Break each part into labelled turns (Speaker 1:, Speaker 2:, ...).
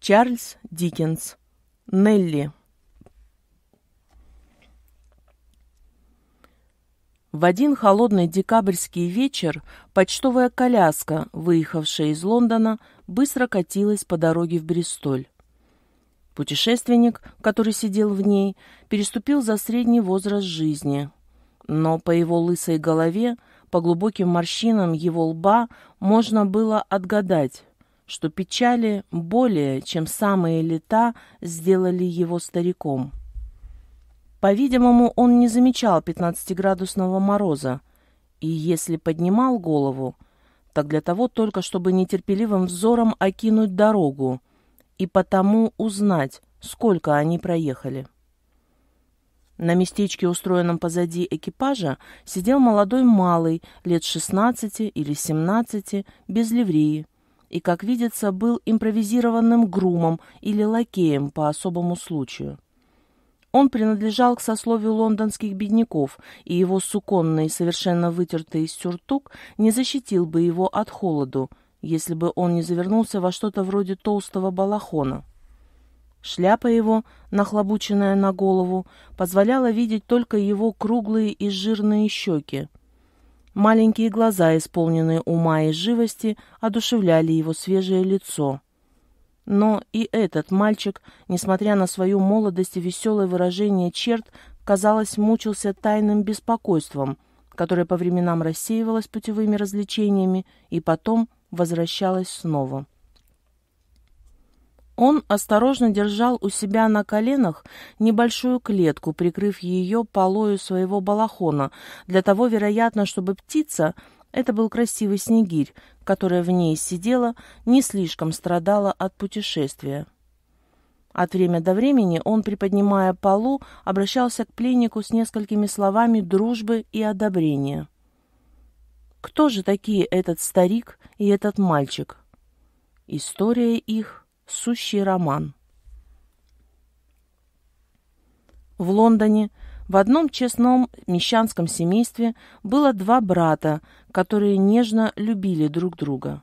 Speaker 1: Чарльз Диккенс. Нелли. В один холодный декабрьский вечер почтовая коляска, выехавшая из Лондона, быстро катилась по дороге в Бристоль. Путешественник, который сидел в ней, переступил за средний возраст жизни. Но по его лысой голове, по глубоким морщинам его лба можно было отгадать, что печали более, чем самые лета, сделали его стариком. По-видимому, он не замечал пятнадцатиградусного мороза, и если поднимал голову, так для того только, чтобы нетерпеливым взором окинуть дорогу и потому узнать, сколько они проехали. На местечке, устроенном позади экипажа, сидел молодой малый, лет шестнадцати или семнадцати, без ливреи, и, как видится, был импровизированным грумом или лакеем по особому случаю. Он принадлежал к сословию лондонских бедняков, и его суконный, совершенно вытертый сюртук не защитил бы его от холоду, если бы он не завернулся во что-то вроде толстого балахона. Шляпа его, нахлобученная на голову, позволяла видеть только его круглые и жирные щеки — Маленькие глаза, исполненные ума и живости, одушевляли его свежее лицо. Но и этот мальчик, несмотря на свою молодость и веселое выражение черт, казалось, мучился тайным беспокойством, которое по временам рассеивалось путевыми развлечениями и потом возвращалось снова. Он осторожно держал у себя на коленах небольшую клетку, прикрыв ее полою своего балахона, для того, вероятно, чтобы птица, это был красивый снегирь, которая в ней сидела, не слишком страдала от путешествия. От время до времени он, приподнимая полу, обращался к пленнику с несколькими словами дружбы и одобрения. Кто же такие этот старик и этот мальчик? История их сущий роман. В Лондоне в одном честном мещанском семействе было два брата, которые нежно любили друг друга.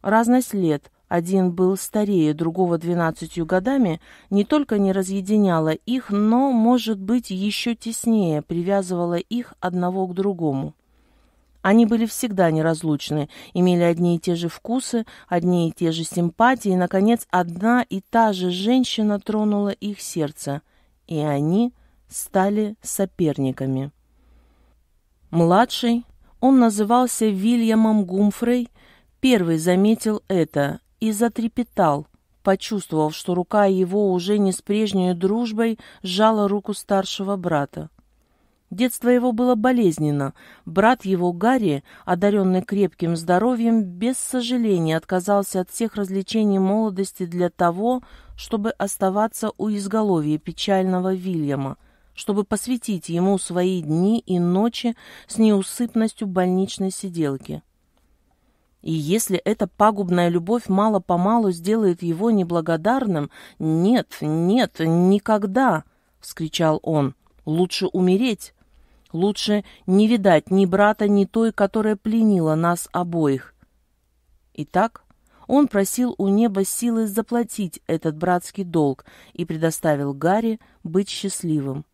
Speaker 1: Разность лет, один был старее другого двенадцатью годами, не только не разъединяла их, но, может быть, еще теснее привязывала их одного к другому. Они были всегда неразлучны, имели одни и те же вкусы, одни и те же симпатии, и, наконец, одна и та же женщина тронула их сердце, и они стали соперниками. Младший, он назывался Вильямом Гумфрей, первый заметил это и затрепетал, почувствовав, что рука его уже не с прежней дружбой сжала руку старшего брата. Детство его было болезненно. Брат его, Гарри, одаренный крепким здоровьем, без сожаления отказался от всех развлечений молодости для того, чтобы оставаться у изголовья печального Вильяма, чтобы посвятить ему свои дни и ночи с неусыпностью больничной сиделки. И если эта пагубная любовь мало-помалу сделает его неблагодарным, нет, нет, никогда, — вскричал он, — лучше умереть, Лучше не видать ни брата, ни той, которая пленила нас обоих. Итак, он просил у неба силы заплатить этот братский долг и предоставил Гарри быть счастливым.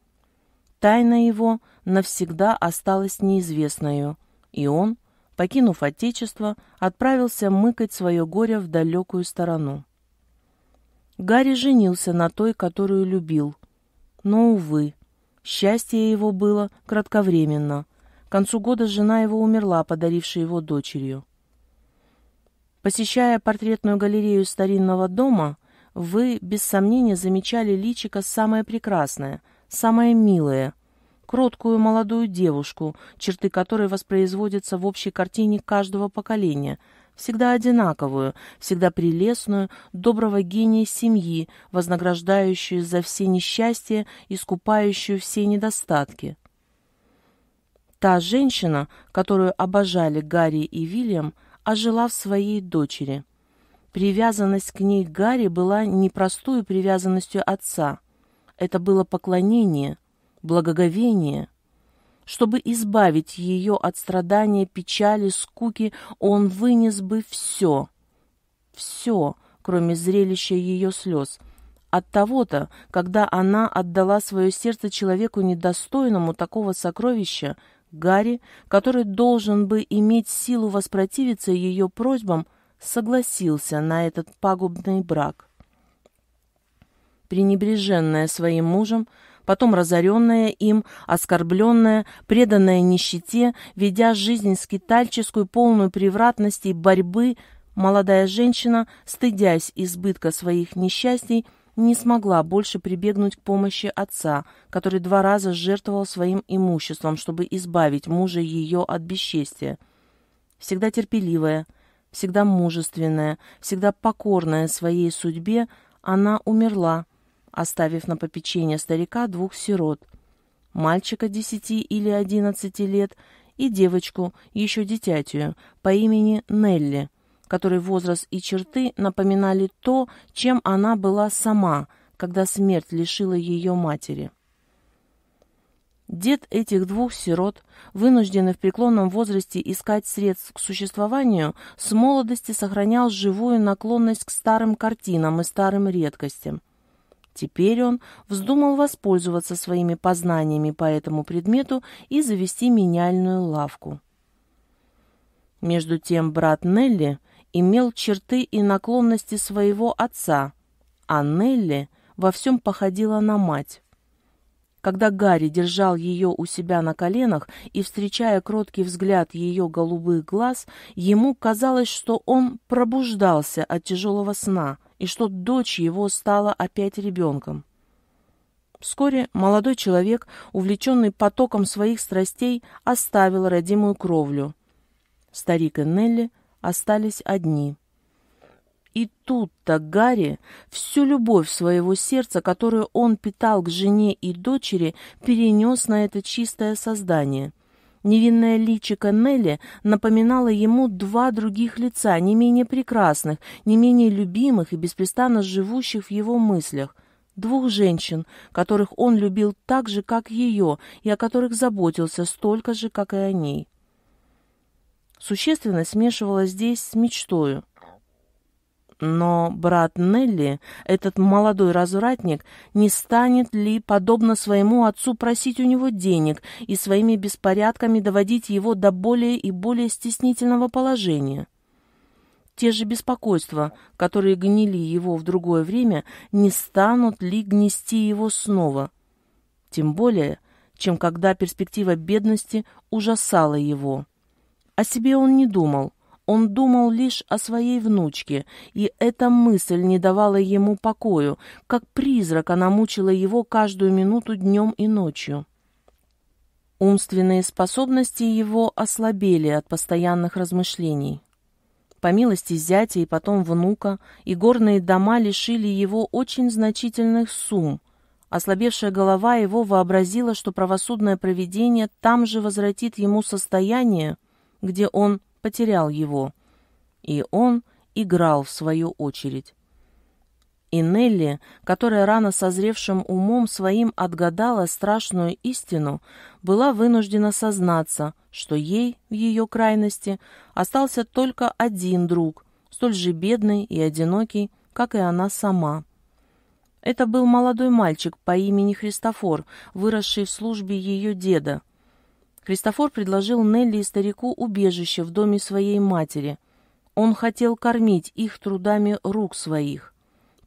Speaker 1: Тайна его навсегда осталась неизвестною, и он, покинув отечество, отправился мыкать свое горе в далекую сторону. Гарри женился на той, которую любил. Но, увы, Счастье его было кратковременно. К концу года жена его умерла, подарившая его дочерью. Посещая портретную галерею старинного дома, вы, без сомнения, замечали личико самое прекрасное, самое милое, кроткую молодую девушку, черты которой воспроизводятся в общей картине каждого поколения – всегда одинаковую, всегда прелестную, доброго гения семьи, вознаграждающую за все несчастья, искупающую все недостатки. Та женщина, которую обожали Гарри и Вильям, ожила в своей дочери. Привязанность к ней Гарри была непростой привязанностью отца. Это было поклонение, благоговение – чтобы избавить ее от страдания, печали, скуки, он вынес бы все. Все, кроме зрелища ее слез. От того-то, когда она отдала свое сердце человеку недостойному такого сокровища, Гарри, который должен бы иметь силу воспротивиться ее просьбам, согласился на этот пагубный брак. Пренебреженная своим мужем, потом разоренная им, оскорбленная, преданная нищете, ведя жизнь скитальческую, полную превратности и борьбы, молодая женщина, стыдясь избытка своих несчастий, не смогла больше прибегнуть к помощи отца, который два раза жертвовал своим имуществом, чтобы избавить мужа ее от бесчестия. Всегда терпеливая, всегда мужественная, всегда покорная своей судьбе, она умерла, оставив на попечение старика двух сирот, мальчика десяти или одиннадцати лет и девочку, еще дитятию, по имени Нелли, которой возраст и черты напоминали то, чем она была сама, когда смерть лишила ее матери. Дед этих двух сирот, вынужденный в преклонном возрасте искать средств к существованию, с молодости сохранял живую наклонность к старым картинам и старым редкостям. Теперь он вздумал воспользоваться своими познаниями по этому предмету и завести меняльную лавку. Между тем брат Нелли имел черты и наклонности своего отца, а Нелли во всем походила на мать. Когда Гарри держал ее у себя на коленах и, встречая кроткий взгляд ее голубых глаз, ему казалось, что он пробуждался от тяжелого сна — и что дочь его стала опять ребенком. Вскоре молодой человек, увлеченный потоком своих страстей, оставил родимую кровлю. Старик и Нелли остались одни. И тут-то Гарри всю любовь своего сердца, которую он питал к жене и дочери, перенес на это чистое создание. Невинное личико Нелли напоминало ему два других лица, не менее прекрасных, не менее любимых и беспрестанно живущих в его мыслях. Двух женщин, которых он любил так же, как ее, и о которых заботился столько же, как и о ней. Существенно смешивалось здесь с мечтою. Но брат Нелли, этот молодой развратник, не станет ли, подобно своему отцу, просить у него денег и своими беспорядками доводить его до более и более стеснительного положения? Те же беспокойства, которые гнили его в другое время, не станут ли гнести его снова? Тем более, чем когда перспектива бедности ужасала его. О себе он не думал. Он думал лишь о своей внучке, и эта мысль не давала ему покою, как призрак она мучила его каждую минуту днем и ночью. Умственные способности его ослабели от постоянных размышлений. По милости зятя и потом внука, горные дома лишили его очень значительных сумм. Ослабевшая голова его вообразила, что правосудное проведение там же возвратит ему состояние, где он потерял его. И он играл в свою очередь. И Нелли, которая рано созревшим умом своим отгадала страшную истину, была вынуждена сознаться, что ей, в ее крайности, остался только один друг, столь же бедный и одинокий, как и она сама. Это был молодой мальчик по имени Христофор, выросший в службе ее деда, Кристофор предложил Нелли и старику убежище в доме своей матери. Он хотел кормить их трудами рук своих.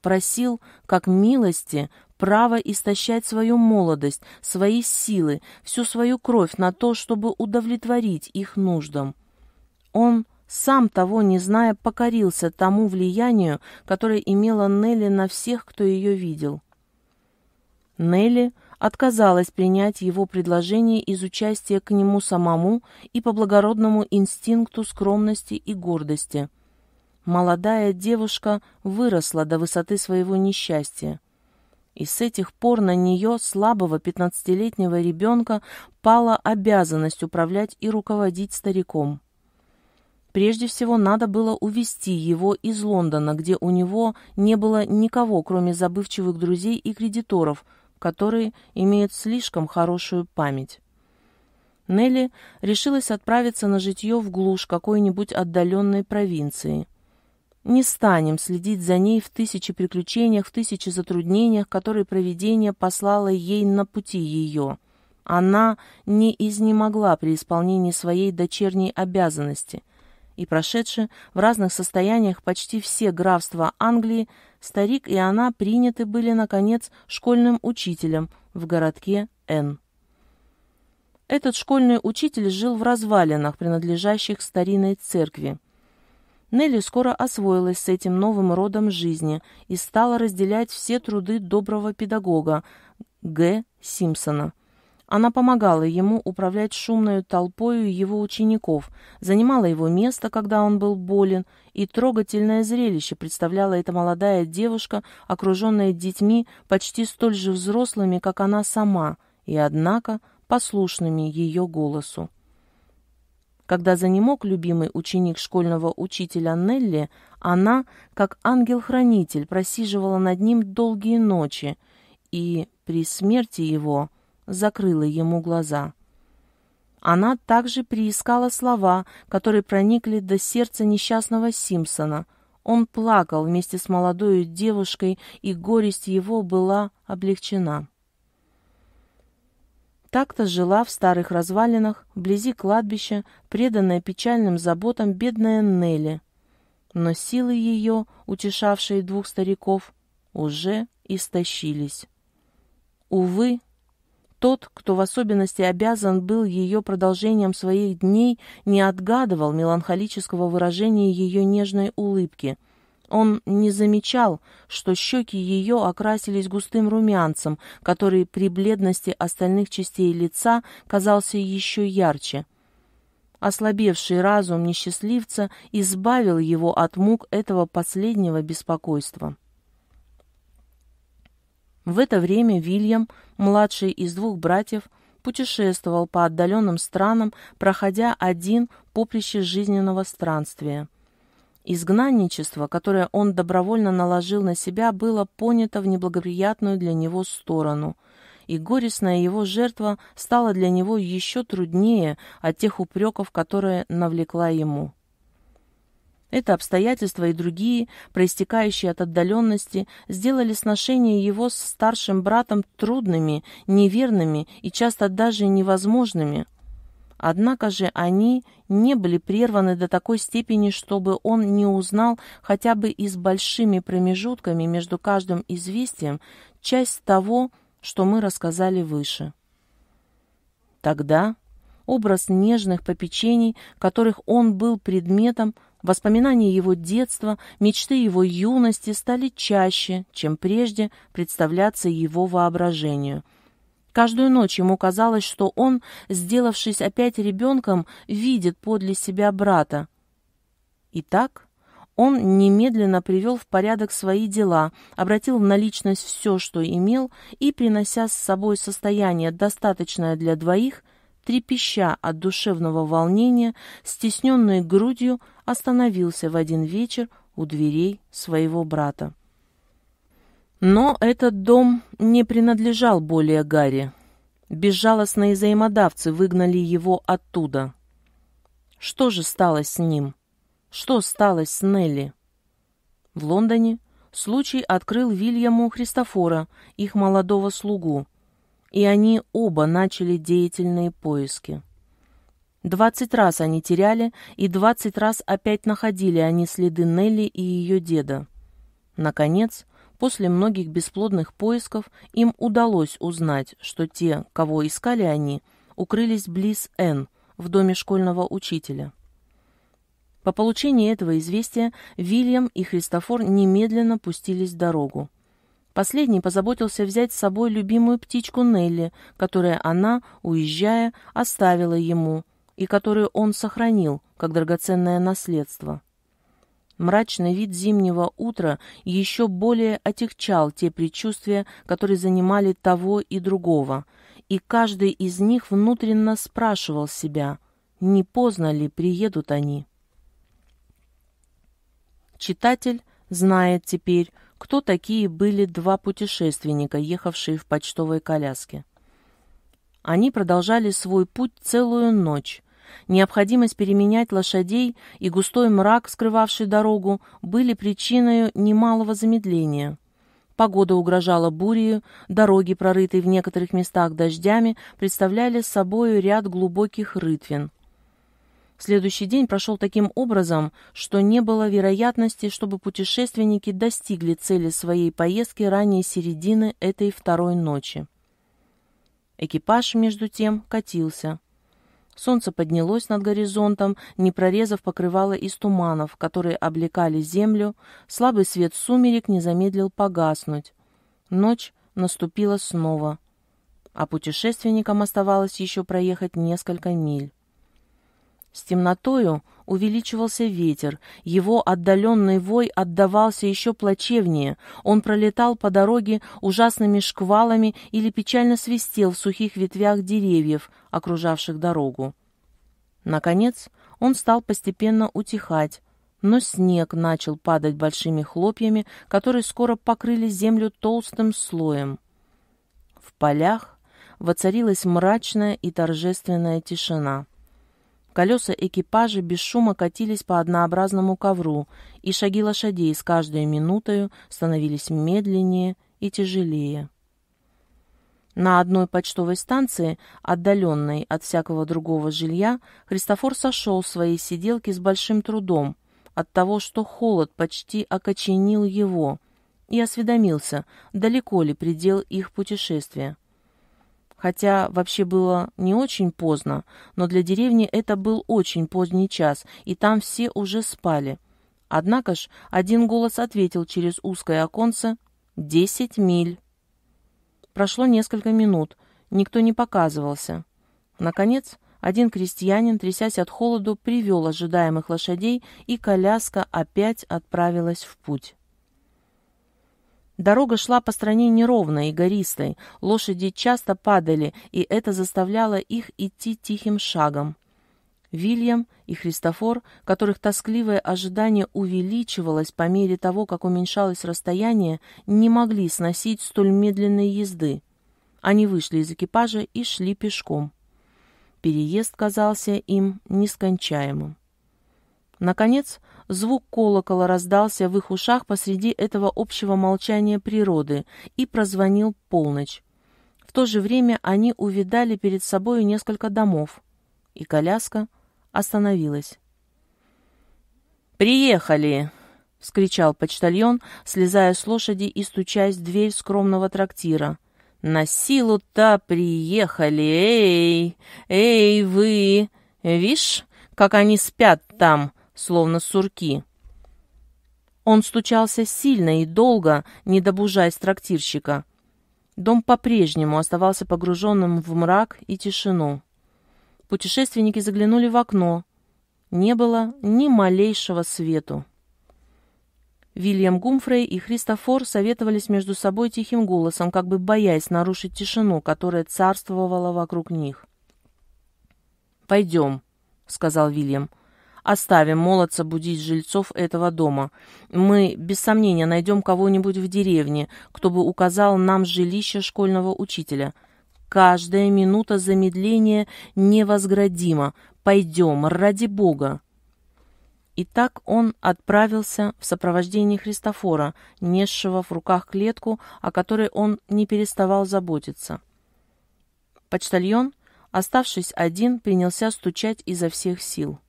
Speaker 1: Просил, как милости, право истощать свою молодость, свои силы, всю свою кровь на то, чтобы удовлетворить их нуждам. Он, сам того не зная, покорился тому влиянию, которое имела Нелли на всех, кто ее видел. Нелли отказалась принять его предложение из участия к нему самому и по благородному инстинкту скромности и гордости. Молодая девушка выросла до высоты своего несчастья. И с этих пор на нее, слабого пятнадцатилетнего ребенка, пала обязанность управлять и руководить стариком. Прежде всего, надо было увести его из Лондона, где у него не было никого, кроме забывчивых друзей и кредиторов – которые имеют слишком хорошую память. Нелли решилась отправиться на житье в глушь какой-нибудь отдаленной провинции. Не станем следить за ней в тысячи приключениях, в тысячи затруднениях, которые провидение послало ей на пути ее. Она не изнемогла при исполнении своей дочерней обязанности, и прошедшие в разных состояниях почти все графства Англии старик и она приняты были, наконец, школьным учителем в городке Н. Этот школьный учитель жил в развалинах, принадлежащих старинной церкви. Нелли скоро освоилась с этим новым родом жизни и стала разделять все труды доброго педагога Г. Симпсона – она помогала ему управлять шумной толпою его учеников, занимала его место, когда он был болен, и трогательное зрелище представляла эта молодая девушка, окруженная детьми, почти столь же взрослыми, как она сама, и, однако, послушными ее голосу. Когда занемог любимый ученик школьного учителя Нелли, она, как ангел-хранитель, просиживала над ним долгие ночи, и при смерти его – закрыла ему глаза. Она также переискала слова, которые проникли до сердца несчастного Симпсона. Он плакал вместе с молодой девушкой, и горесть его была облегчена. Так-то жила в старых развалинах, вблизи кладбища, преданная печальным заботам бедная Нелли. Но силы ее, утешавшие двух стариков, уже истощились. Увы, тот, кто в особенности обязан был ее продолжением своих дней, не отгадывал меланхолического выражения ее нежной улыбки. Он не замечал, что щеки ее окрасились густым румянцем, который при бледности остальных частей лица казался еще ярче. Ослабевший разум несчастливца избавил его от мук этого последнего беспокойства. В это время Вильям, младший из двух братьев, путешествовал по отдаленным странам, проходя один поприще жизненного странствия. Изгнанничество, которое он добровольно наложил на себя, было понято в неблагоприятную для него сторону, и горестная его жертва стала для него еще труднее от тех упреков, которые навлекла ему. Это обстоятельство и другие, проистекающие от отдаленности, сделали сношения его с старшим братом трудными, неверными и часто даже невозможными. Однако же они не были прерваны до такой степени, чтобы он не узнал хотя бы и с большими промежутками между каждым известием часть того, что мы рассказали выше. Тогда образ нежных попечений, которых он был предметом, Воспоминания его детства, мечты его юности стали чаще, чем прежде представляться его воображению. Каждую ночь ему казалось, что он, сделавшись опять ребенком, видит подле себя брата. Итак, он немедленно привел в порядок свои дела, обратил в наличность все, что имел, и, принося с собой состояние, достаточное для двоих, трепеща от душевного волнения, стесненной грудью, остановился в один вечер у дверей своего брата. Но этот дом не принадлежал более Гарри. Безжалостные взаимодавцы выгнали его оттуда. Что же стало с ним? Что стало с Нелли? В Лондоне случай открыл Вильяму Христофора, их молодого слугу, и они оба начали деятельные поиски. Двадцать раз они теряли, и двадцать раз опять находили они следы Нелли и ее деда. Наконец, после многих бесплодных поисков, им удалось узнать, что те, кого искали они, укрылись близ Н, в доме школьного учителя. По получении этого известия Вильям и Христофор немедленно пустились дорогу. Последний позаботился взять с собой любимую птичку Нелли, которую она, уезжая, оставила ему, и которую он сохранил, как драгоценное наследство. Мрачный вид зимнего утра еще более отягчал те предчувствия, которые занимали того и другого, и каждый из них внутренно спрашивал себя, не поздно ли приедут они. Читатель знает теперь, кто такие были два путешественника, ехавшие в почтовой коляске. Они продолжали свой путь целую ночь. Необходимость переменять лошадей и густой мрак, скрывавший дорогу, были причиной немалого замедления. Погода угрожала бурею, дороги, прорытые в некоторых местах дождями, представляли собой ряд глубоких рытвин. Следующий день прошел таким образом, что не было вероятности, чтобы путешественники достигли цели своей поездки ранее середины этой второй ночи. Экипаж, между тем, катился. Солнце поднялось над горизонтом, не прорезав покрывало из туманов, которые облекали землю, слабый свет сумерек не замедлил погаснуть. Ночь наступила снова, а путешественникам оставалось еще проехать несколько миль. С темнотою увеличивался ветер, его отдаленный вой отдавался еще плачевнее, он пролетал по дороге ужасными шквалами или печально свистел в сухих ветвях деревьев, окружавших дорогу. Наконец он стал постепенно утихать, но снег начал падать большими хлопьями, которые скоро покрыли землю толстым слоем. В полях воцарилась мрачная и торжественная тишина. Колеса экипажа без шума катились по однообразному ковру, и шаги лошадей с каждой минутой становились медленнее и тяжелее. На одной почтовой станции, отдаленной от всякого другого жилья, Христофор сошел с своей сиделки с большим трудом от того, что холод почти окоченил его, и осведомился, далеко ли предел их путешествия. Хотя вообще было не очень поздно, но для деревни это был очень поздний час, и там все уже спали. Однако ж один голос ответил через узкое оконце «Десять миль». Прошло несколько минут, никто не показывался. Наконец, один крестьянин, трясясь от холоду, привел ожидаемых лошадей, и коляска опять отправилась в путь. Дорога шла по стране неровной и гористой, лошади часто падали, и это заставляло их идти тихим шагом. Вильям и Христофор, которых тоскливое ожидание увеличивалось по мере того, как уменьшалось расстояние, не могли сносить столь медленной езды. Они вышли из экипажа и шли пешком. Переезд казался им нескончаемым. Наконец, Звук колокола раздался в их ушах посреди этого общего молчания природы и прозвонил полночь. В то же время они увидали перед собою несколько домов, и коляска остановилась. «Приехали!» — вскричал почтальон, слезая с лошади и стучась в дверь скромного трактира. «На силу-то приехали! Эй! Эй, вы! Вишь, как они спят там!» словно сурки. Он стучался сильно и долго, не добужаясь трактирщика. Дом по-прежнему оставался погруженным в мрак и тишину. Путешественники заглянули в окно. Не было ни малейшего свету. Вильям Гумфрей и Христофор советовались между собой тихим голосом, как бы боясь нарушить тишину, которая царствовала вокруг них. «Пойдем», — сказал Вильям. Оставим молодца будить жильцов этого дома. Мы, без сомнения, найдем кого-нибудь в деревне, кто бы указал нам жилище школьного учителя. Каждая минута замедления невозградима. Пойдем, ради бога!» И так он отправился в сопровождении Христофора, несшего в руках клетку, о которой он не переставал заботиться. Почтальон, оставшись один, принялся стучать изо всех сил.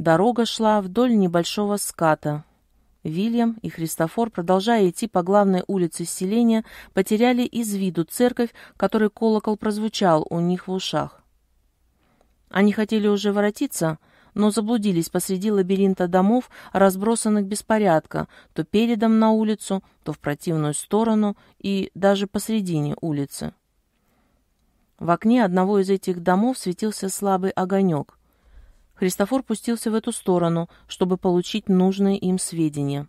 Speaker 1: Дорога шла вдоль небольшого ската. Вильям и Христофор, продолжая идти по главной улице селения, потеряли из виду церковь, которой колокол прозвучал у них в ушах. Они хотели уже воротиться, но заблудились посреди лабиринта домов, разбросанных беспорядка, то передом на улицу, то в противную сторону и даже посредине улицы. В окне одного из этих домов светился слабый огонек. Христофор пустился в эту сторону, чтобы получить нужные им сведения.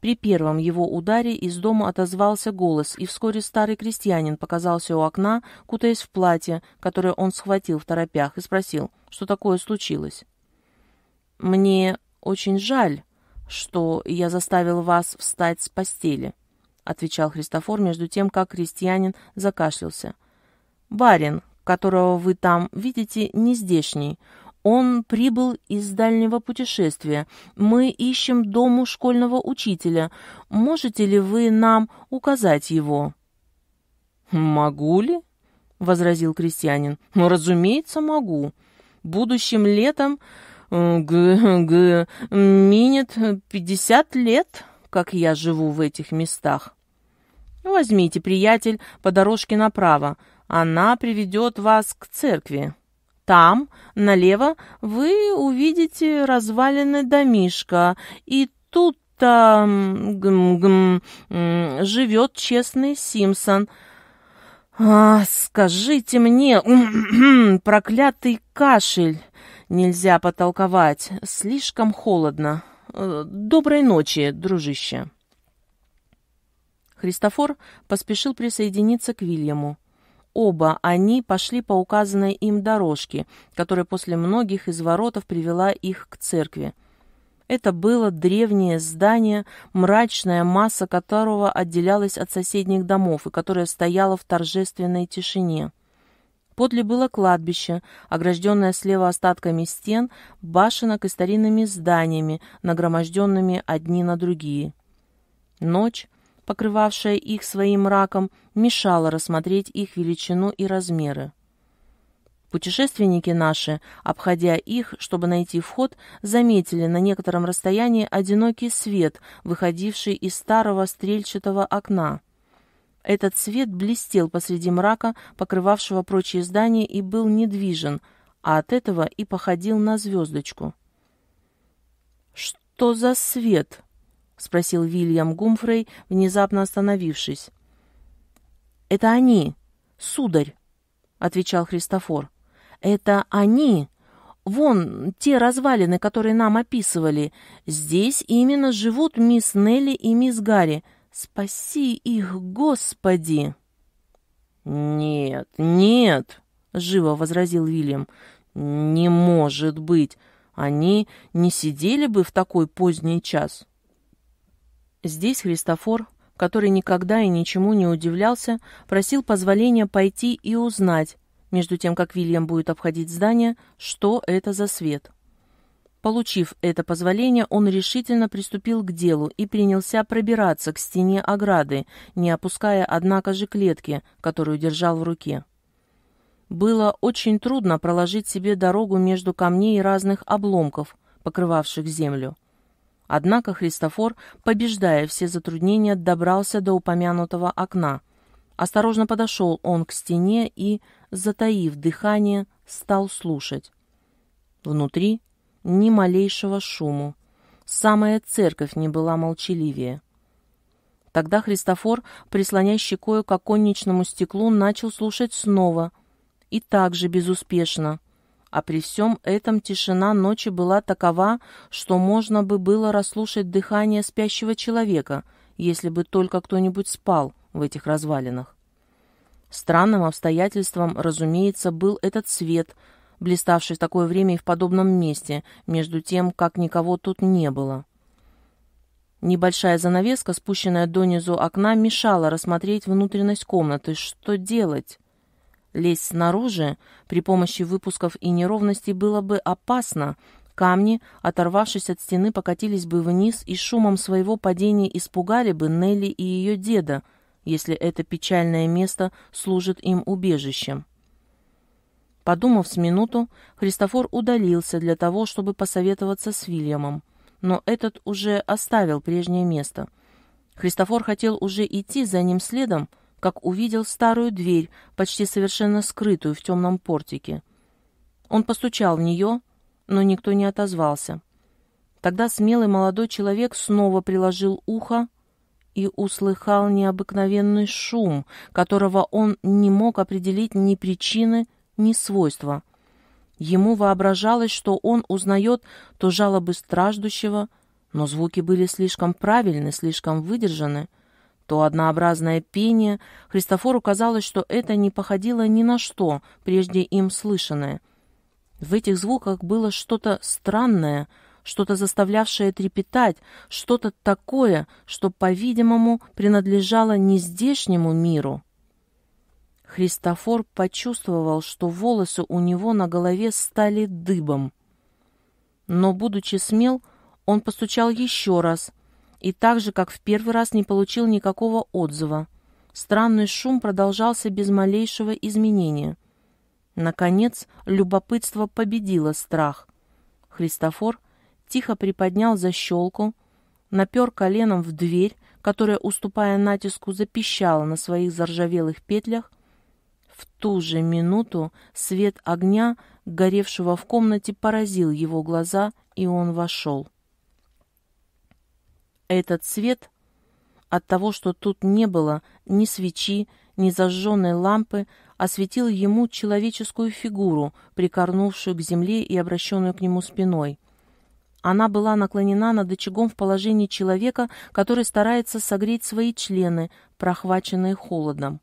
Speaker 1: При первом его ударе из дома отозвался голос, и вскоре старый крестьянин показался у окна, кутаясь в платье, которое он схватил в торопях, и спросил, что такое случилось. «Мне очень жаль, что я заставил вас встать с постели», — отвечал Христофор между тем, как крестьянин закашлялся. «Барин, которого вы там видите, не здешний. Он прибыл из дальнего путешествия. Мы ищем дому школьного учителя. Можете ли вы нам указать его?» «Могу ли?» — возразил крестьянин. «Ну, разумеется, могу. Будущим летом г-г э, минет пятьдесят лет, как я живу в этих местах. Возьмите, приятель, по дорожке направо. Она приведет вас к церкви». Там, налево, вы увидите развалины домишка, и тут-то гм, гм, живет честный Симпсон. А, скажите мне, проклятый кашель! Нельзя потолковать, слишком холодно. Э, доброй ночи, дружище. Христофор поспешил присоединиться к Вильяму. Оба они пошли по указанной им дорожке, которая после многих изворотов привела их к церкви. Это было древнее здание, мрачная масса которого отделялась от соседних домов и которое стояло в торжественной тишине. Подле было кладбище, огражденное слева остатками стен, башенок и старинными зданиями, нагроможденными одни на другие. Ночь покрывавшая их своим мраком, мешала рассмотреть их величину и размеры. Путешественники наши, обходя их, чтобы найти вход, заметили на некотором расстоянии одинокий свет, выходивший из старого стрельчатого окна. Этот свет блестел посреди мрака, покрывавшего прочие здания, и был недвижен, а от этого и походил на звездочку. «Что за свет?» — спросил Вильям Гумфрей, внезапно остановившись. «Это они, сударь», — отвечал Христофор. «Это они. Вон те развалины, которые нам описывали. Здесь именно живут мисс Нелли и мисс Гарри. Спаси их, Господи!» «Нет, нет», — живо возразил Вильям. «Не может быть! Они не сидели бы в такой поздний час!» Здесь Христофор, который никогда и ничему не удивлялся, просил позволения пойти и узнать, между тем, как Вильям будет обходить здание, что это за свет. Получив это позволение, он решительно приступил к делу и принялся пробираться к стене ограды, не опуская, однако же, клетки, которую держал в руке. Было очень трудно проложить себе дорогу между камней разных обломков, покрывавших землю. Однако Христофор, побеждая все затруднения, добрался до упомянутого окна. Осторожно подошел он к стене и, затаив дыхание, стал слушать. Внутри ни малейшего шуму. Самая церковь не была молчаливее. Тогда Христофор, прислонясь щекою к оконничному стеклу, начал слушать снова. И также безуспешно — а при всем этом тишина ночи была такова, что можно бы было расслушать дыхание спящего человека, если бы только кто-нибудь спал в этих развалинах. Странным обстоятельством, разумеется, был этот свет, блиставший в такое время и в подобном месте, между тем, как никого тут не было. Небольшая занавеска, спущенная донизу окна, мешала рассмотреть внутренность комнаты. Что делать? Лезть снаружи при помощи выпусков и неровностей было бы опасно. Камни, оторвавшись от стены, покатились бы вниз и шумом своего падения испугали бы Нелли и ее деда, если это печальное место служит им убежищем. Подумав с минуту, Христофор удалился для того, чтобы посоветоваться с Вильямом, но этот уже оставил прежнее место. Христофор хотел уже идти за ним следом, как увидел старую дверь, почти совершенно скрытую в темном портике. Он постучал в нее, но никто не отозвался. Тогда смелый молодой человек снова приложил ухо и услыхал необыкновенный шум, которого он не мог определить ни причины, ни свойства. Ему воображалось, что он узнает то жалобы страждущего, но звуки были слишком правильны, слишком выдержаны — то однообразное пение, Христофору казалось, что это не походило ни на что, прежде им слышанное. В этих звуках было что-то странное, что-то заставлявшее трепетать, что-то такое, что, по-видимому, принадлежало не здешнему миру. Христофор почувствовал, что волосы у него на голове стали дыбом. Но, будучи смел, он постучал еще раз, и так же, как в первый раз, не получил никакого отзыва. Странный шум продолжался без малейшего изменения. Наконец, любопытство победило страх. Христофор тихо приподнял защелку, напер коленом в дверь, которая, уступая натиску, запищала на своих заржавелых петлях. В ту же минуту свет огня, горевшего в комнате, поразил его глаза, и он вошел. Этот свет от того, что тут не было ни свечи, ни зажженной лампы, осветил ему человеческую фигуру, прикорнувшую к земле и обращенную к нему спиной. Она была наклонена над очагом в положении человека, который старается согреть свои члены, прохваченные холодом.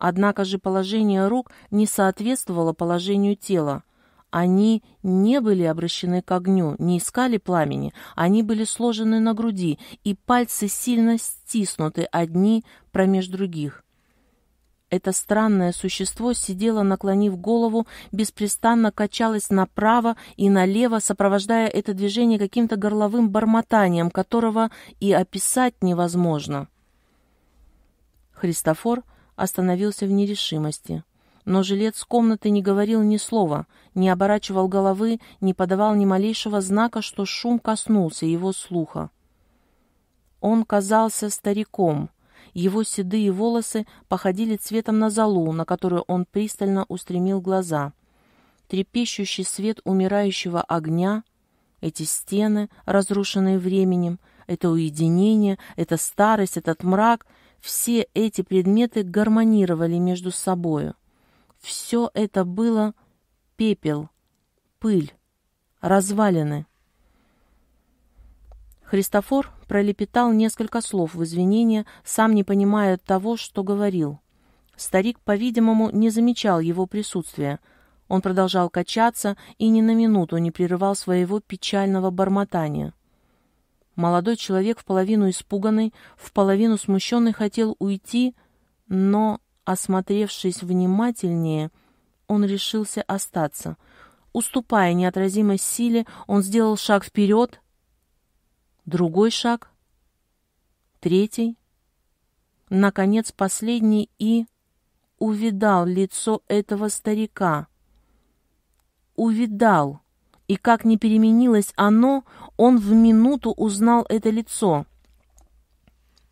Speaker 1: Однако же положение рук не соответствовало положению тела. Они не были обращены к огню, не искали пламени, они были сложены на груди, и пальцы сильно стиснуты одни промеж других. Это странное существо сидело, наклонив голову, беспрестанно качалось направо и налево, сопровождая это движение каким-то горловым бормотанием, которого и описать невозможно. Христофор остановился в нерешимости но жилец комнаты не говорил ни слова, не оборачивал головы, не подавал ни малейшего знака, что шум коснулся его слуха. Он казался стариком. Его седые волосы походили цветом на золу, на которую он пристально устремил глаза. Трепещущий свет умирающего огня, эти стены, разрушенные временем, это уединение, эта старость, этот мрак — все эти предметы гармонировали между собою. Все это было пепел, пыль, развалины. Христофор пролепетал несколько слов в извинения, сам не понимая того, что говорил. Старик, по-видимому, не замечал его присутствия. Он продолжал качаться и ни на минуту не прерывал своего печального бормотания. Молодой человек в половину испуганный, в половину смущенный хотел уйти, но Осмотревшись внимательнее, он решился остаться. Уступая неотразимой силе, он сделал шаг вперед, другой шаг, третий, наконец последний и увидал лицо этого старика. Увидал. И как не переменилось оно, он в минуту узнал это лицо.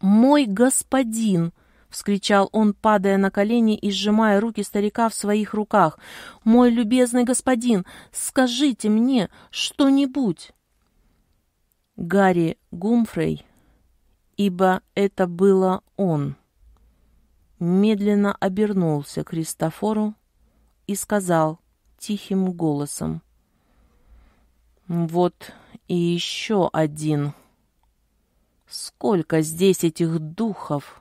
Speaker 1: «Мой господин!» вскричал он, падая на колени и сжимая руки старика в своих руках. «Мой любезный господин, скажите мне что-нибудь!» Гарри Гумфрей, ибо это было он, медленно обернулся к Кристофору и сказал тихим голосом. «Вот и еще один. Сколько здесь этих духов!»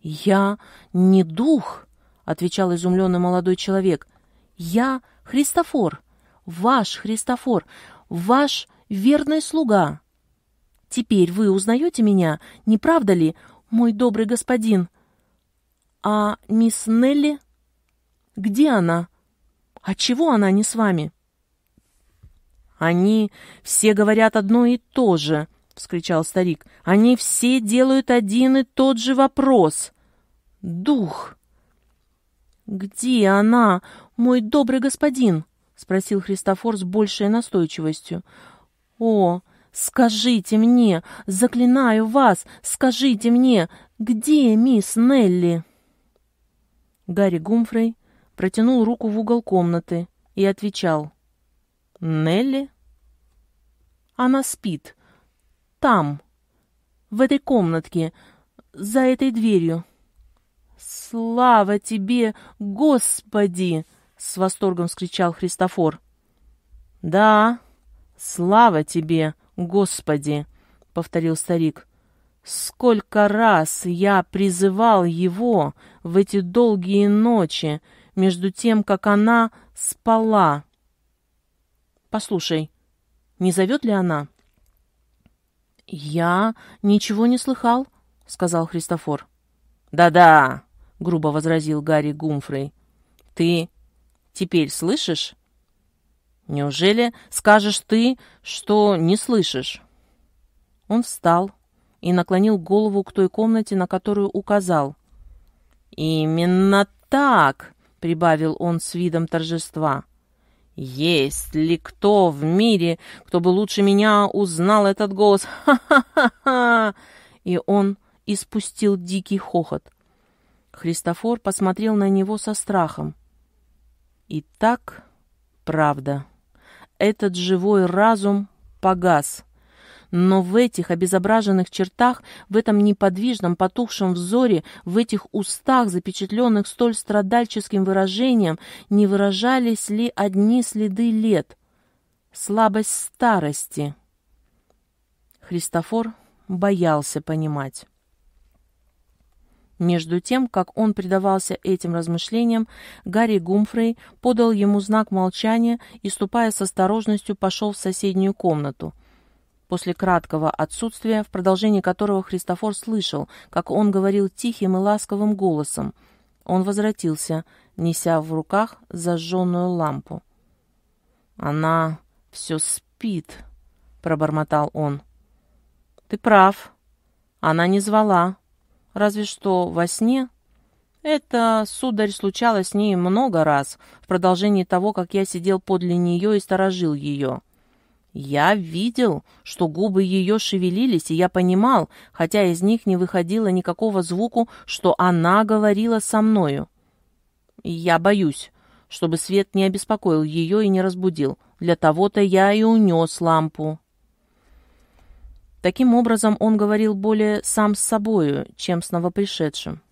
Speaker 1: «Я не дух», — отвечал изумленный молодой человек. «Я Христофор, ваш Христофор, ваш верный слуга. Теперь вы узнаете меня, не правда ли, мой добрый господин? А мисс Нелли? Где она? Отчего она не с вами?» «Они все говорят одно и то же», — вскричал старик. «Они все делают один и тот же вопрос. Дух!» «Где она, мой добрый господин?» — спросил Христофор с большей настойчивостью. «О, скажите мне, заклинаю вас, скажите мне, где мисс Нелли?» Гарри Гумфрей протянул руку в угол комнаты и отвечал. «Нелли?» «Она спит», там. В этой комнатке. За этой дверью. «Слава тебе, Господи!» — с восторгом вскричал Христофор. «Да, слава тебе, Господи!» — повторил старик. «Сколько раз я призывал его в эти долгие ночи, между тем, как она спала!» «Послушай, не зовет ли она?» «Я ничего не слыхал», — сказал Христофор. «Да-да», — грубо возразил Гарри Гумфрей. «Ты теперь слышишь?» «Неужели скажешь ты, что не слышишь?» Он встал и наклонил голову к той комнате, на которую указал. «Именно так!» — прибавил он с видом торжества. Есть ли кто в мире, кто бы лучше меня узнал этот голос? Ха-ха-ха-ха! И он испустил дикий хохот. Христофор посмотрел на него со страхом. И так правда. Этот живой разум погас. Но в этих обезображенных чертах, в этом неподвижном, потухшем взоре, в этих устах, запечатленных столь страдальческим выражением, не выражались ли одни следы лет? Слабость старости. Христофор боялся понимать. Между тем, как он предавался этим размышлениям, Гарри Гумфрей подал ему знак молчания и, ступая с осторожностью, пошел в соседнюю комнату — после краткого отсутствия, в продолжении которого Христофор слышал, как он говорил тихим и ласковым голосом. Он возвратился, неся в руках зажженную лампу. «Она все спит», — пробормотал он. «Ты прав. Она не звала. Разве что во сне». Это, сударь, случалось с ней много раз, в продолжении того, как я сидел подле нее и сторожил ее. Я видел, что губы ее шевелились, и я понимал, хотя из них не выходило никакого звуку, что она говорила со мною. Я боюсь, чтобы свет не обеспокоил ее и не разбудил. Для того-то я и унес лампу. Таким образом, он говорил более сам с собою, чем с новопришедшим.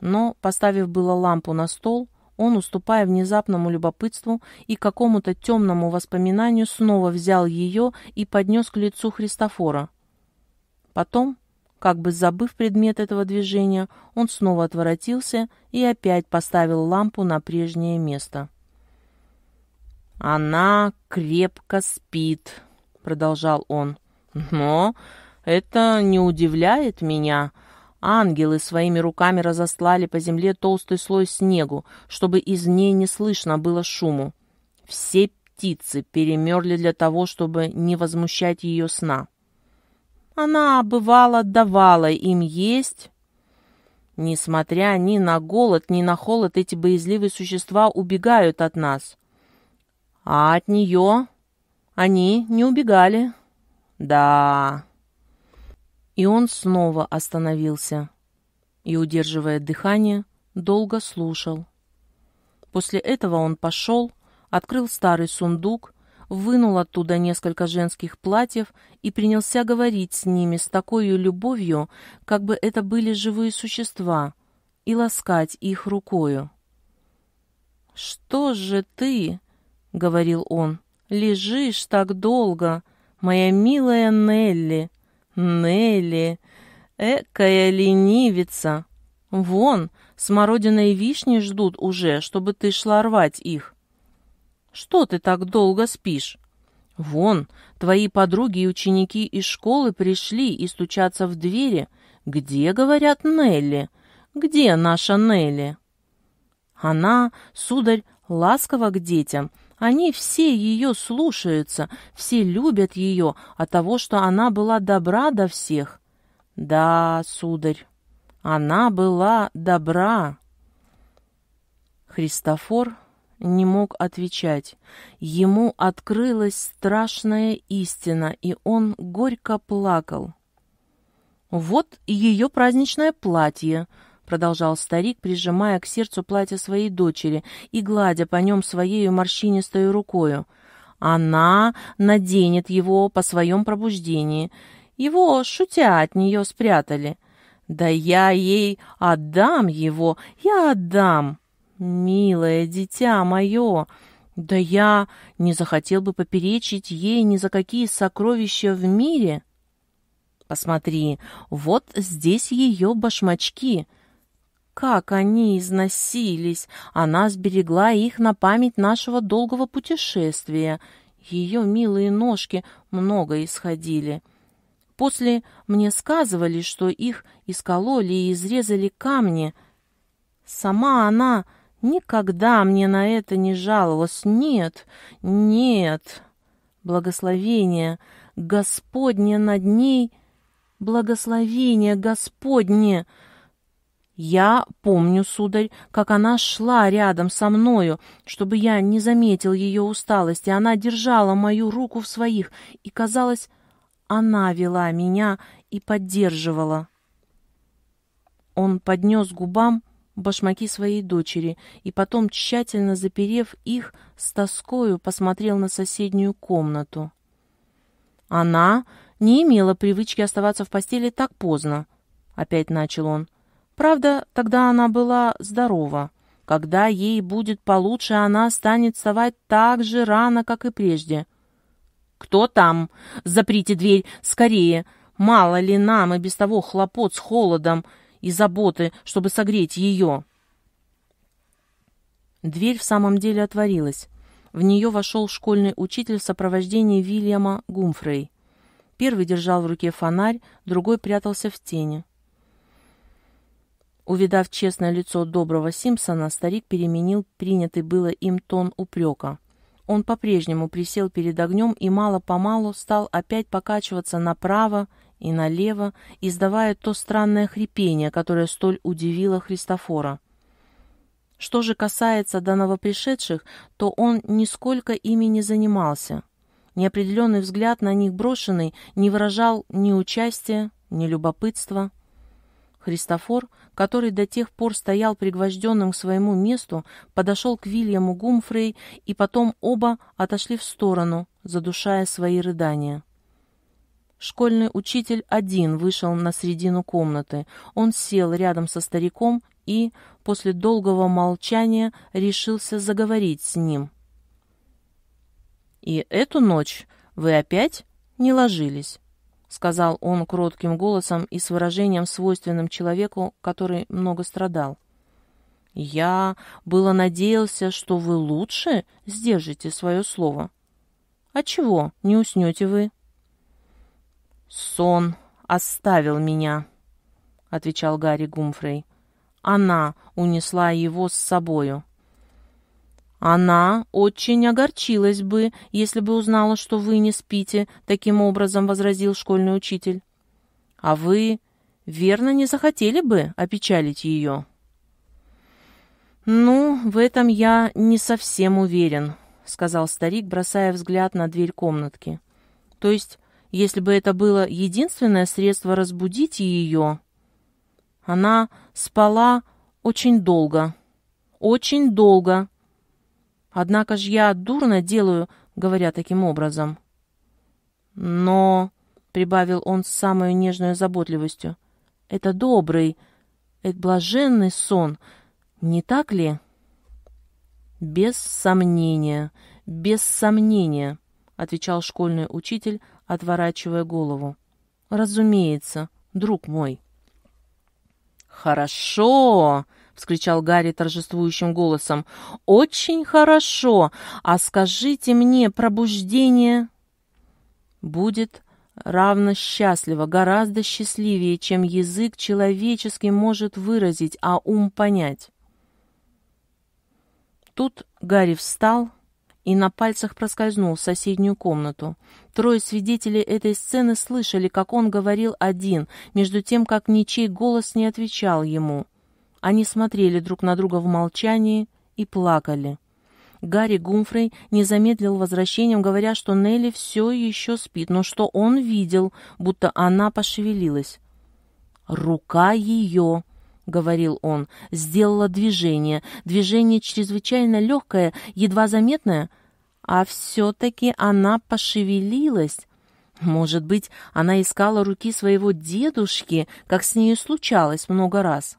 Speaker 1: Но, поставив было лампу на стол, он, уступая внезапному любопытству и какому-то темному воспоминанию, снова взял ее и поднес к лицу Христофора. Потом, как бы забыв предмет этого движения, он снова отворотился и опять поставил лампу на прежнее место. «Она крепко спит», — продолжал он. «Но это не удивляет меня». Ангелы своими руками разослали по земле толстый слой снегу, чтобы из ней не слышно было шуму. Все птицы перемерли для того, чтобы не возмущать ее сна. Она, бывало, давала им есть. Несмотря ни на голод, ни на холод, эти боязливые существа убегают от нас. А от нее они не убегали. Да, и он снова остановился и, удерживая дыхание, долго слушал. После этого он пошел, открыл старый сундук, вынул оттуда несколько женских платьев и принялся говорить с ними с такой любовью, как бы это были живые существа, и ласкать их рукою. «Что же ты, — говорил он, — лежишь так долго, моя милая Нелли? Нелли, экая ленивица. Вон, смородина и вишни ждут уже, чтобы ты шла рвать их. Что ты так долго спишь? Вон, твои подруги и ученики из школы пришли и стучатся в двери. Где, говорят, Нелли? Где наша Нелли? Она, сударь, ласкова к детям — они все ее слушаются, все любят ее от того, что она была добра до всех. Да, сударь, она была добра. Христофор не мог отвечать. Ему открылась страшная истина, и он горько плакал. «Вот ее праздничное платье», — продолжал старик, прижимая к сердцу платье своей дочери и гладя по нем своей морщинистою рукою. «Она наденет его по своем пробуждении. Его, шутя, от нее спрятали. Да я ей отдам его, я отдам. Милое дитя мое!» Да я не захотел бы поперечить ей ни за какие сокровища в мире. Посмотри, вот здесь ее башмачки. Как они износились! Она сберегла их на память нашего долгого путешествия. Ее милые ножки много исходили. После мне сказывали, что их искололи и изрезали камни. Сама она никогда мне на это не жаловалась. Нет, нет. Благословение Господне над ней, благословение Господне — я помню, сударь, как она шла рядом со мною, чтобы я не заметил ее усталости. Она держала мою руку в своих, и, казалось, она вела меня и поддерживала. Он поднес губам башмаки своей дочери и потом, тщательно заперев их, с тоскою посмотрел на соседнюю комнату. Она не имела привычки оставаться в постели так поздно, — опять начал он. Правда, тогда она была здорова. Когда ей будет получше, она станет совать так же рано, как и прежде. «Кто там? Заприте дверь! Скорее! Мало ли нам и без того хлопот с холодом и заботы, чтобы согреть ее!» Дверь в самом деле отворилась. В нее вошел школьный учитель в сопровождении Вильяма Гумфрей. Первый держал в руке фонарь, другой прятался в тени. Увидав честное лицо доброго Симпсона, старик переменил принятый было им тон упрека. Он по-прежнему присел перед огнем и мало-помалу стал опять покачиваться направо и налево, издавая то странное хрипение, которое столь удивило Христофора. Что же касается до новопришедших, то он нисколько ими не занимался. Неопределенный взгляд на них брошенный не выражал ни участия, ни любопытства. Христофор, который до тех пор стоял пригвожденным к своему месту, подошел к Вильяму Гумфрей, и потом оба отошли в сторону, задушая свои рыдания. Школьный учитель один вышел на середину комнаты. Он сел рядом со стариком и, после долгого молчания, решился заговорить с ним. «И эту ночь вы опять не ложились?» — сказал он кротким голосом и с выражением, свойственным человеку, который много страдал. «Я было надеялся, что вы лучше сдержите свое слово. А чего не уснете вы?» «Сон оставил меня», — отвечал Гарри Гумфрей. «Она унесла его с собою». Она очень огорчилась бы, если бы узнала, что вы не спите, таким образом возразил школьный учитель. А вы, верно, не захотели бы опечалить ее? Ну, в этом я не совсем уверен, сказал старик, бросая взгляд на дверь комнатки. То есть, если бы это было единственное средство разбудить ее... Она спала очень долго. Очень долго Однако ж я дурно делаю, говоря таким образом. Но, — прибавил он с самой нежной заботливостью, — это добрый, это блаженный сон, не так ли? Без сомнения, без сомнения, — отвечал школьный учитель, отворачивая голову. Разумеется, друг мой. Хорошо, — вскричал Гарри торжествующим голосом. «Очень хорошо! А скажите мне, пробуждение...» «Будет равно счастливо, гораздо счастливее, чем язык человеческий может выразить, а ум понять». Тут Гарри встал и на пальцах проскользнул в соседнюю комнату. Трое свидетелей этой сцены слышали, как он говорил один, между тем, как ничей голос не отвечал ему. Они смотрели друг на друга в молчании и плакали. Гарри Гумфрей не замедлил возвращением, говоря, что Нелли все еще спит, но что он видел, будто она пошевелилась. «Рука ее!» — говорил он, — сделала движение. Движение чрезвычайно легкое, едва заметное. А все-таки она пошевелилась. Может быть, она искала руки своего дедушки, как с нею случалось много раз.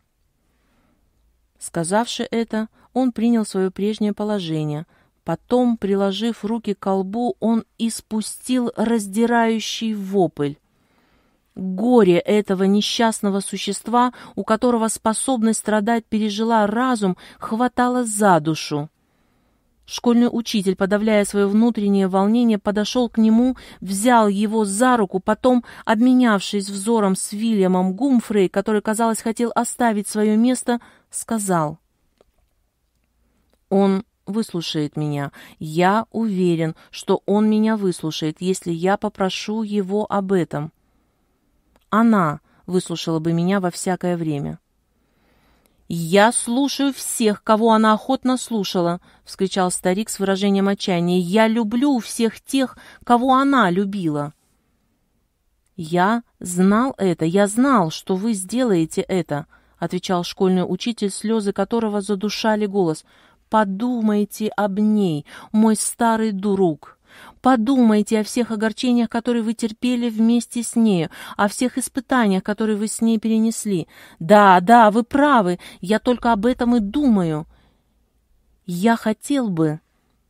Speaker 1: Сказавши это, он принял свое прежнее положение. Потом, приложив руки к колбу, он испустил раздирающий вопль. Горе этого несчастного существа, у которого способность страдать пережила разум, хватало за душу. Школьный учитель, подавляя свое внутреннее волнение, подошел к нему, взял его за руку, потом, обменявшись взором с Вильямом Гумфрей, который, казалось, хотел оставить свое место, сказал. «Он выслушает меня. Я уверен, что он меня выслушает, если я попрошу его об этом. Она выслушала бы меня во всякое время». «Я слушаю всех, кого она охотно слушала!» — вскричал старик с выражением отчаяния. «Я люблю всех тех, кого она любила!» «Я знал это, я знал, что вы сделаете это!» — отвечал школьный учитель, слезы которого задушали голос. «Подумайте об ней, мой старый дурук!» Подумайте о всех огорчениях, которые вы терпели вместе с нею, о всех испытаниях, которые вы с ней перенесли. Да, да, вы правы, я только об этом и думаю. Я хотел бы,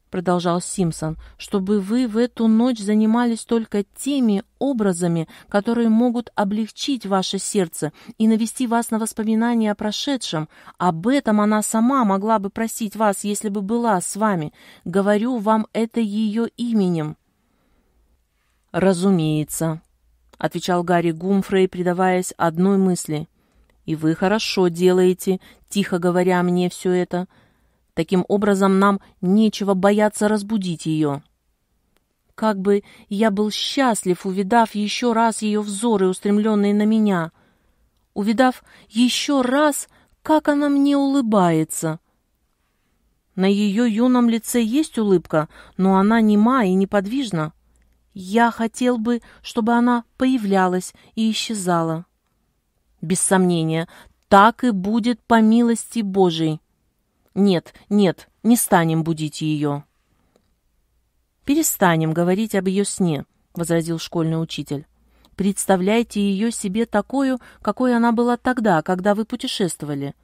Speaker 1: — продолжал Симпсон, — чтобы вы в эту ночь занимались только теми образами, которые могут облегчить ваше сердце и навести вас на воспоминания о прошедшем. Об этом она сама могла бы просить вас, если бы была с вами. Говорю вам это ее именем». «Разумеется», — отвечал Гарри Гумфрей, предаваясь одной мысли. «И вы хорошо делаете, тихо говоря мне все это». Таким образом, нам нечего бояться разбудить ее. Как бы я был счастлив, увидав еще раз ее взоры, устремленные на меня. Увидав еще раз, как она мне улыбается. На ее юном лице есть улыбка, но она нема и неподвижна. Я хотел бы, чтобы она появлялась и исчезала. Без сомнения, так и будет по милости Божией. Нет, нет, не станем будить ее. Перестанем говорить об ее сне, возразил школьный учитель. Представляйте ее себе такую, какой она была тогда, когда вы путешествовали.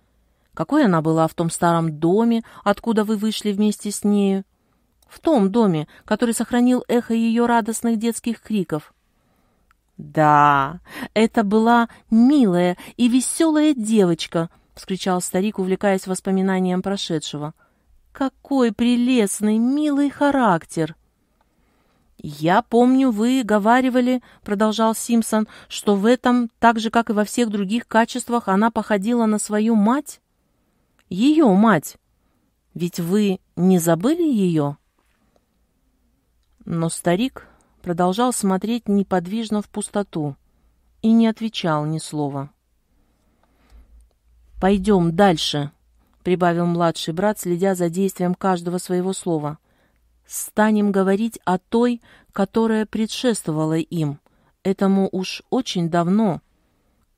Speaker 1: Какой она была в том старом доме, откуда вы вышли вместе с нею. В том доме, который сохранил эхо ее радостных детских криков. Да, это была милая и веселая девочка —— вскричал старик, увлекаясь воспоминанием прошедшего. «Какой прелестный, милый характер!» «Я помню, вы говаривали, — продолжал Симпсон, — что в этом, так же, как и во всех других качествах, она походила на свою мать? Ее мать! Ведь вы не забыли ее?» Но старик продолжал смотреть неподвижно в пустоту и не отвечал ни слова. «Пойдем дальше», — прибавил младший брат, следя за действием каждого своего слова. «Станем говорить о той, которая предшествовала им. Этому уж очень давно.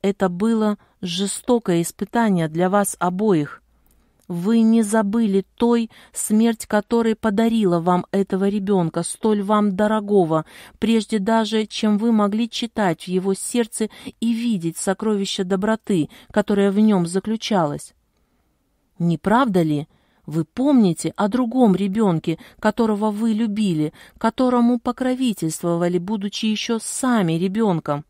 Speaker 1: Это было жестокое испытание для вас обоих, вы не забыли той, смерть которой подарила вам этого ребенка, столь вам дорогого, прежде даже, чем вы могли читать в его сердце и видеть сокровище доброты, которое в нем заключалось. Не правда ли? Вы помните о другом ребенке, которого вы любили, которому покровительствовали, будучи еще сами ребенком?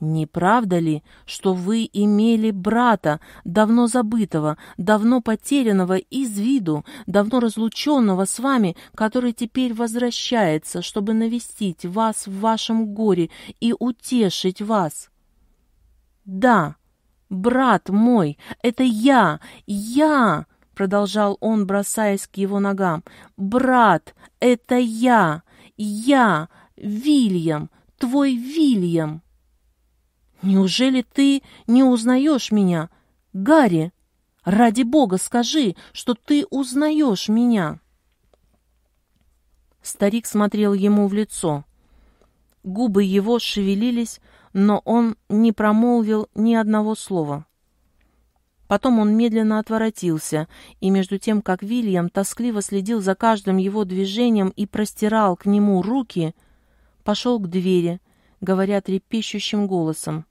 Speaker 1: Не правда ли, что вы имели брата, давно забытого, давно потерянного из виду, давно разлученного с вами, который теперь возвращается, чтобы навестить вас в вашем горе и утешить вас? Да, брат мой, это я, я, продолжал он, бросаясь к его ногам. Брат, это я, я, Вильям, твой Вильям. «Неужели ты не узнаешь меня? Гарри, ради бога скажи, что ты узнаешь меня!» Старик смотрел ему в лицо. Губы его шевелились, но он не промолвил ни одного слова. Потом он медленно отворотился, и между тем, как Вильям тоскливо следил за каждым его движением и простирал к нему руки, пошел к двери, говоря трепещущим голосом.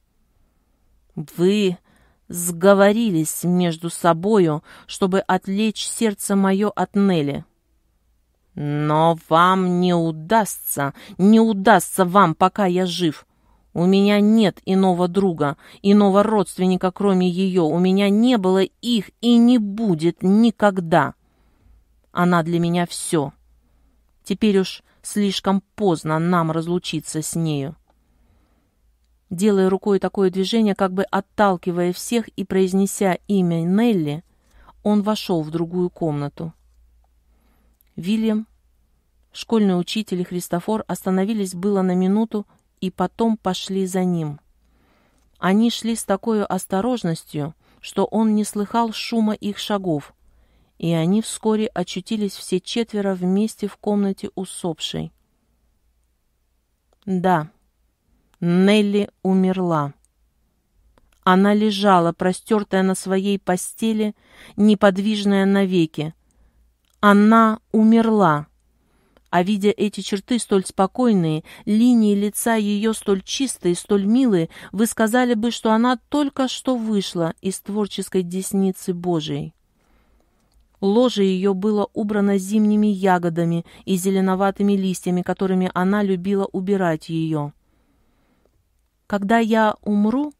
Speaker 1: Вы сговорились между собою, чтобы отвлечь сердце мое от Нелли. Но вам не удастся, не удастся вам, пока я жив. У меня нет иного друга, иного родственника, кроме ее. У меня не было их и не будет никогда. Она для меня все. Теперь уж слишком поздно нам разлучиться с нею делая рукой такое движение, как бы отталкивая всех и произнеся имя Нелли, он вошел в другую комнату. Вильям, школьный учитель и Христофор остановились было на минуту и потом пошли за ним. Они шли с такой осторожностью, что он не слыхал шума их шагов, и они вскоре очутились все четверо вместе в комнате усопшей. «Да», Нелли умерла. Она лежала, простертая на своей постели, неподвижная навеки. Она умерла. А видя эти черты столь спокойные, линии лица ее столь чистые, столь милые, вы сказали бы, что она только что вышла из творческой десницы Божией. Ложе ее было убрано зимними ягодами и зеленоватыми листьями, которыми она любила убирать ее. Когда я умру,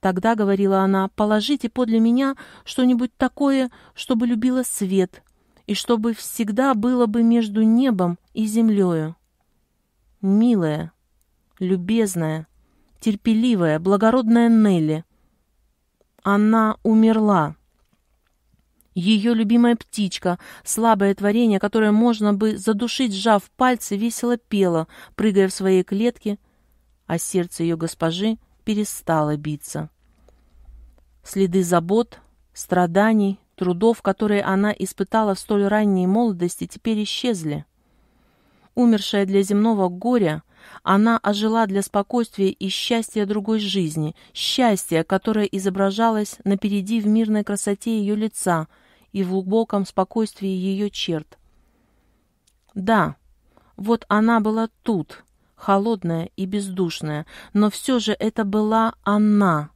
Speaker 1: тогда говорила она, положите подле меня что-нибудь такое, чтобы любила свет и чтобы всегда было бы между небом и землею. Милая, любезная, терпеливая, благородная Нелли. Она умерла. Ее любимая птичка, слабое творение, которое можно бы задушить, сжав пальцы, весело пела, прыгая в своей клетке — а сердце ее госпожи перестало биться. Следы забот, страданий, трудов, которые она испытала в столь ранней молодости, теперь исчезли. Умершая для земного горя, она ожила для спокойствия и счастья другой жизни, счастья, которое изображалось напереди в мирной красоте ее лица и в глубоком спокойствии ее черт. Да, вот она была тут, холодная и бездушная, но все же это была она.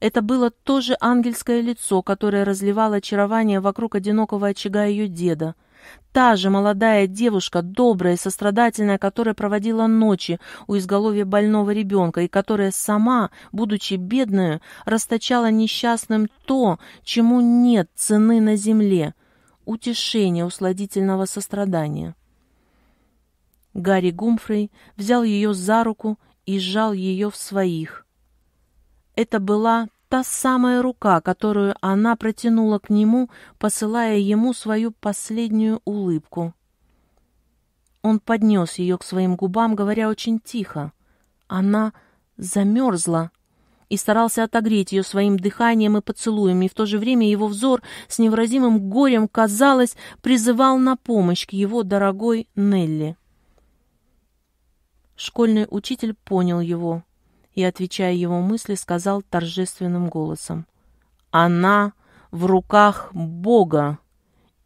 Speaker 1: Это было то же ангельское лицо, которое разливало очарование вокруг одинокого очага ее деда. Та же молодая девушка, добрая и сострадательная, которая проводила ночи у изголовья больного ребенка и которая сама, будучи бедной, расточала несчастным то, чему нет цены на земле — утешение усладительного сострадания. Гарри Гумфрей взял ее за руку и сжал ее в своих. Это была та самая рука, которую она протянула к нему, посылая ему свою последнюю улыбку. Он поднес ее к своим губам, говоря очень тихо. Она замерзла и старался отогреть ее своим дыханием и поцелуями, и в то же время его взор с невразимым горем, казалось, призывал на помощь к его дорогой Нелли. Школьный учитель понял его и, отвечая его мысли, сказал торжественным голосом. «Она в руках Бога,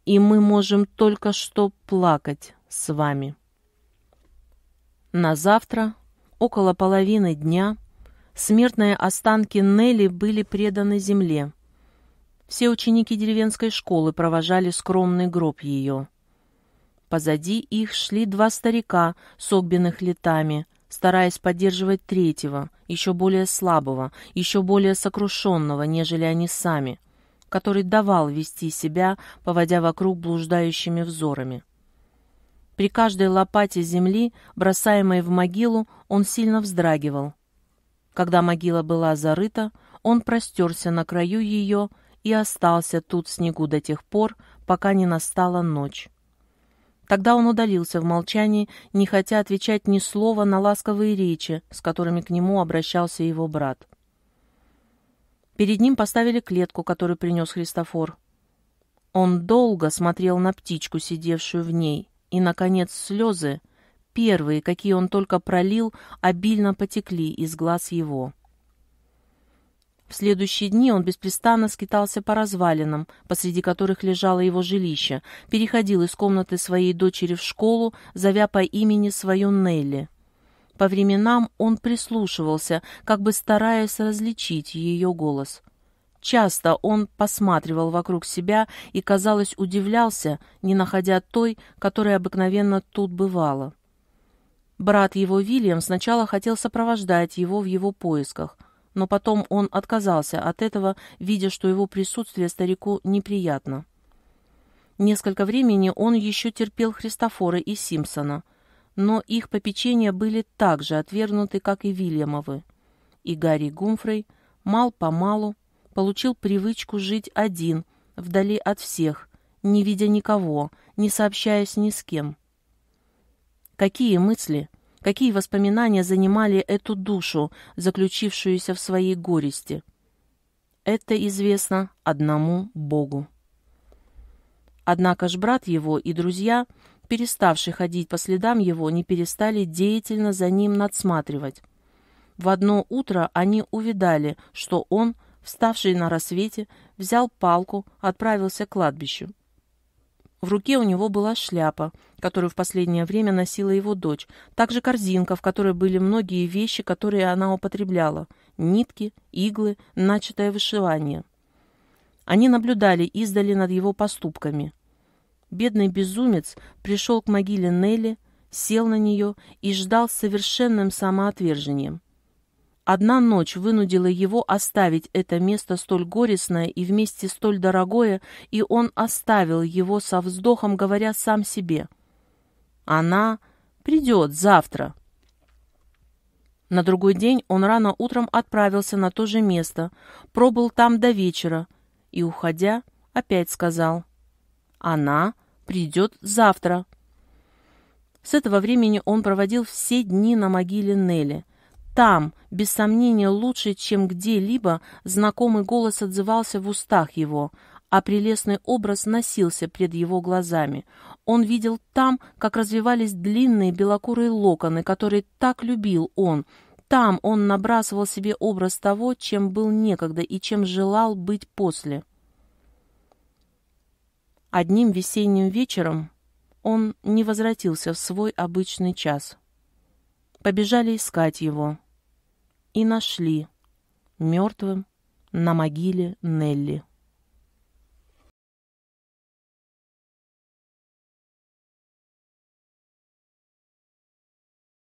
Speaker 1: и мы можем только что плакать с вами». На завтра, около половины дня, смертные останки Нелли были преданы земле. Все ученики деревенской школы провожали скромный гроб ее. Позади их шли два старика согбенных летами, стараясь поддерживать третьего, еще более слабого, еще более сокрушенного, нежели они сами, который давал вести себя, поводя вокруг блуждающими взорами. При каждой лопате земли, бросаемой в могилу, он сильно вздрагивал. Когда могила была зарыта, он простерся на краю ее и остался тут в снегу до тех пор, пока не настала ночь. Тогда он удалился в молчании, не хотя отвечать ни слова на ласковые речи, с которыми к нему обращался его брат. Перед ним поставили клетку, которую принес Христофор. Он долго смотрел на птичку, сидевшую в ней, и, наконец, слезы, первые, какие он только пролил, обильно потекли из глаз его. В следующие дни он беспрестанно скитался по развалинам, посреди которых лежало его жилище, переходил из комнаты своей дочери в школу, зовя по имени свою Нелли. По временам он прислушивался, как бы стараясь различить ее голос. Часто он посматривал вокруг себя и, казалось, удивлялся, не находя той, которая обыкновенно тут бывала. Брат его Вильям сначала хотел сопровождать его в его поисках — но потом он отказался от этого, видя, что его присутствие старику неприятно. Несколько времени он еще терпел Христофора и Симпсона, но их попечения были так же отвергнуты, как и Вильямовы. И Гарри Гумфрей мал-помалу получил привычку жить один, вдали от всех, не видя никого, не сообщаясь ни с кем. Какие мысли, какие воспоминания занимали эту душу, заключившуюся в своей горести. Это известно одному Богу. Однако ж брат его и друзья, переставшие ходить по следам его, не перестали деятельно за ним надсматривать. В одно утро они увидали, что он, вставший на рассвете, взял палку, отправился к кладбищу. В руке у него была шляпа, которую в последнее время носила его дочь, также корзинка, в которой были многие вещи, которые она употребляла, нитки, иглы, начатое вышивание. Они наблюдали издали над его поступками. Бедный безумец пришел к могиле Нелли, сел на нее и ждал с совершенным самоотвержением. Одна ночь вынудила его оставить это место столь горестное и вместе столь дорогое, и он оставил его со вздохом, говоря сам себе. «Она придет завтра». На другой день он рано утром отправился на то же место, пробыл там до вечера и, уходя, опять сказал «Она придет завтра». С этого времени он проводил все дни на могиле Нелли – там, без сомнения, лучше, чем где-либо, знакомый голос отзывался в устах его, а прелестный образ носился пред его глазами. Он видел там, как развивались длинные белокурые локоны, которые так любил он. Там он набрасывал себе образ того, чем был некогда и чем желал быть после. Одним весенним вечером он не возвратился в свой обычный час. Побежали искать его и нашли мертвым на могиле Нелли.